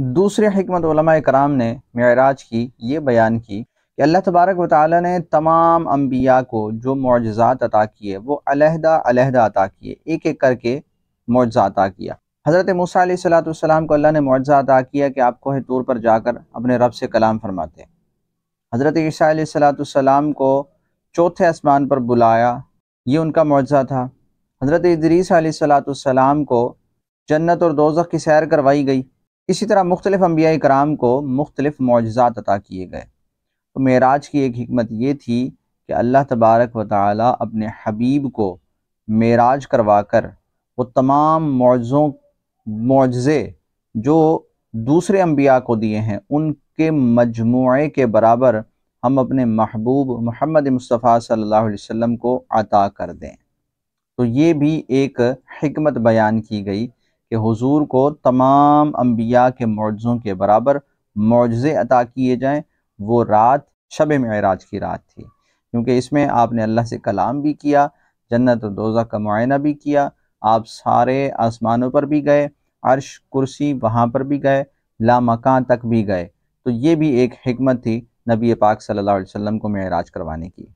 दूसरे हमत कराम ने मराज की ये बयान की कि अल्लाह तबारक व ताली ने तमाम अम्बिया को जो मुआजात अता किए वो अलहदा अलहदा अता किए एक एक करके मुआजा अता किया हज़रत मूसा सलाम को अल्लाह ने मुआजा अता किया कि आप कोह तूर पर जाकर अपने रब से कलाम फरमाते हज़रत ईसा सलाम को चौथे आसमान पर बुलाया ये उनका मुआजा था हज़रत इदरीस सलाम को जन्नत और दोजख की सैर करवाई गई इसी तरह मुख्तलिफ अम्बिया कराम को मुख्तलिफ मुआजात अता किए गए तो मेराज की एक हमत ये थी कि अल्लाह तबारक व ताली अपने हबीब को मेराज करवा कर वो तमाम मुआज़ों मुआजे जो दूसरे अम्बिया को दिए हैं उनके मजमू के बराबर हम अपने महबूब मोहम्मद मुस्तफ़ा सल्लल्लाहु अलैहि वसल्लम को अता कर दें तो ये भी एक हमत बयान की गई कि हुजूर को तमाम अम्बिया के मुआज़ों के बराबर मुआज़े अता किए जाएँ वो रात शब मराज की रात थी क्योंकि इसमें आपने अल्लाह से कलाम भी किया जन्नत और दोजा का मुआयना भी किया आप सारे आसमानों पर भी गए अर्श कुर्सी वहाँ पर भी गए लामकां तक भी गए तो ये भी एक हमत थी नबी पाक सल्लल्लाहु अलैहि वसल्लम को मराज करवाने की